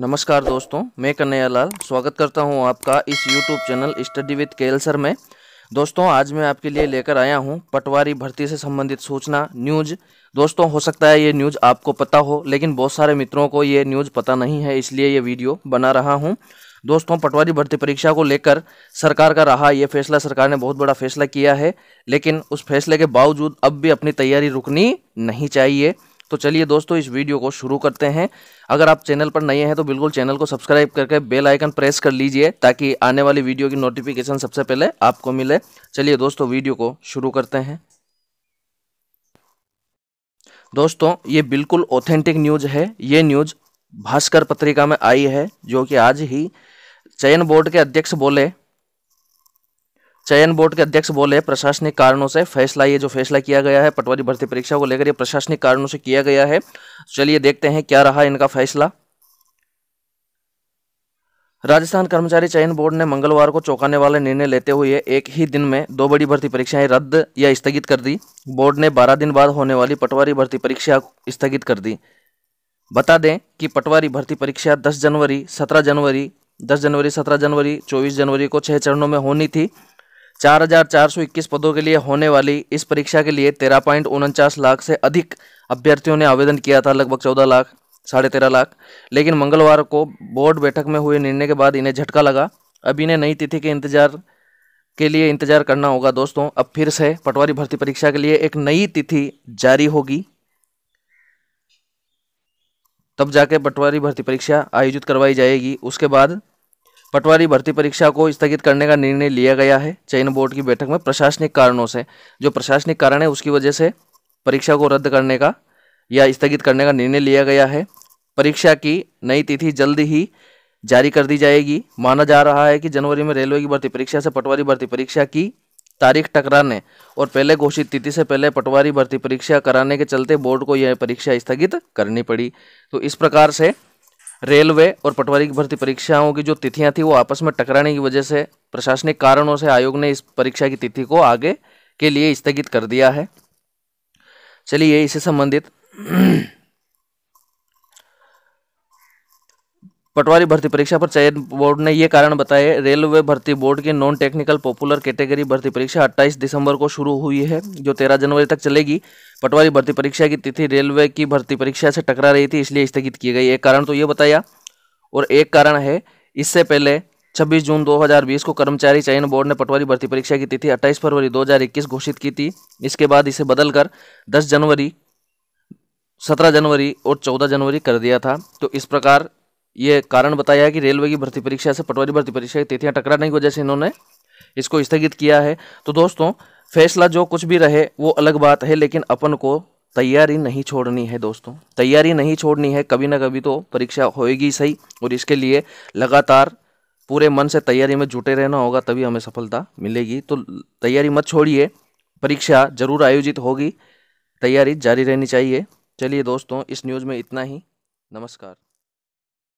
नमस्कार दोस्तों मैं कन्हैया लाल स्वागत करता हूं आपका इस यूट्यूब चैनल स्टडी विद केल सर में दोस्तों आज मैं आपके लिए लेकर आया हूं पटवारी भर्ती से संबंधित सूचना न्यूज दोस्तों हो सकता है ये न्यूज आपको पता हो लेकिन बहुत सारे मित्रों को ये न्यूज पता नहीं है इसलिए ये वीडियो बना रहा हूँ दोस्तों पटवारी भर्ती परीक्षा को लेकर सरकार का रहा यह फैसला सरकार ने बहुत बड़ा फैसला किया है लेकिन उस फैसले के बावजूद अब भी अपनी तैयारी रुकनी नहीं चाहिए तो चलिए दोस्तों इस वीडियो को शुरू करते हैं अगर आप चैनल पर नए हैं तो बिल्कुल चैनल को सब्सक्राइब करके बेल आइकन प्रेस कर लीजिए ताकि आने वाली वीडियो की नोटिफिकेशन सबसे पहले आपको मिले चलिए दोस्तों वीडियो को शुरू करते हैं दोस्तों ये बिल्कुल ऑथेंटिक न्यूज है ये न्यूज भास्कर पत्रिका में आई है जो कि आज ही चयन बोर्ड के अध्यक्ष बोले चयन बोर्ड के अध्यक्ष बोले प्रशासनिक कारणों से फैसला ये जो फैसला किया गया है पटवारी भर्ती परीक्षा को लेकर ये प्रशासनिक कारणों से किया गया है चलिए देखते हैं क्या रहा इनका फैसला राजस्थान कर्मचारी चयन बोर्ड ने मंगलवार को चौंकाने वाले निर्णय लेते हुए एक ही दिन में दो बड़ी भर्ती परीक्षाएं रद्द या स्थगित कर दी बोर्ड ने 12 दिन बाद होने वाली पटवारी भर्ती परीक्षा स्थगित कर दी बता दें कि पटवारी भर्ती परीक्षा 10 जनवरी 17 जनवरी 10 जनवरी 17 जनवरी 24 जनवरी को छह चरणों में होनी थी 4,421 पदों के लिए होने वाली इस परीक्षा के लिए तेरह पॉइंट उनचास लाख से अधिक अभ्यर्थियों ने आवेदन किया था लगभग चौदह लाख साढ़े तेरह लाख लेकिन मंगलवार को बोर्ड बैठक में हुए निर्णय के बाद इन्हें झटका लगा अब इन्हें नई तिथि के इंतजार के लिए इंतजार करना होगा दोस्तों अब फिर से पटवारी भर्ती परीक्षा के लिए एक नई तिथि जारी होगी तब जाके पटवारी भर्ती परीक्षा आयोजित करवाई जाएगी उसके बाद पटवारी भर्ती परीक्षा को स्थगित करने का निर्णय लिया गया है चयन बोर्ड की बैठक में प्रशासनिक कारणों से जो प्रशासनिक कारण है उसकी वजह से परीक्षा को रद्द करने का या स्थगित करने का निर्णय लिया गया है परीक्षा की नई तिथि जल्द ही जारी कर दी जाएगी माना जा रहा है कि जनवरी में रेलवे की भर्ती परीक्षा से पटवारी भर्ती परीक्षा की तारीख टकराने और पहले घोषित तिथि से पहले पटवारी भर्ती परीक्षा कराने के चलते बोर्ड को यह परीक्षा स्थगित करनी पड़ी तो इस प्रकार से रेलवे और पटवारी की भर्ती परीक्षाओं की जो तिथियां थी वो आपस में टकराने की वजह से प्रशासनिक कारणों से आयोग ने इस परीक्षा की तिथि को आगे के लिए स्थगित कर दिया है चलिए इससे संबंधित पटवारी भर्ती परीक्षा पर चयन बोर्ड ने ये कारण बताए रेलवे भर्ती बोर्ड की नॉन टेक्निकल पॉपुलर कैटेगरी भर्ती परीक्षा 28 दिसंबर को शुरू हुई है जो 13 जनवरी तक चलेगी पटवारी भर्ती परीक्षा की तिथि रेलवे की भर्ती परीक्षा से टकरा रही थी इसलिए स्थगित की गई एक कारण तो ये बताया और एक कारण है इससे पहले छब्बीस जून दो को कर्मचारी चयन बोर्ड ने पटवारी भर्ती परीक्षा की तिथि अट्ठाईस फरवरी दो घोषित की थी इसके बाद इसे बदलकर दस जनवरी सत्रह जनवरी और चौदह जनवरी कर दिया था तो इस प्रकार ये कारण बताया कि रेलवे की भर्ती परीक्षा से पटवारी भर्ती परीक्षा की तिथियाँ टकराने की वजह से इन्होंने इसको स्थगित किया है तो दोस्तों फैसला जो कुछ भी रहे वो अलग बात है लेकिन अपन को तैयारी नहीं छोड़नी है दोस्तों तैयारी नहीं छोड़नी है कभी ना कभी तो परीक्षा होएगी सही और इसके लिए लगातार पूरे मन से तैयारी में जुटे रहना होगा तभी हमें सफलता मिलेगी तो तैयारी मत छोड़िए परीक्षा जरूर आयोजित होगी तैयारी जारी रहनी चाहिए चलिए दोस्तों इस न्यूज़ में इतना ही नमस्कार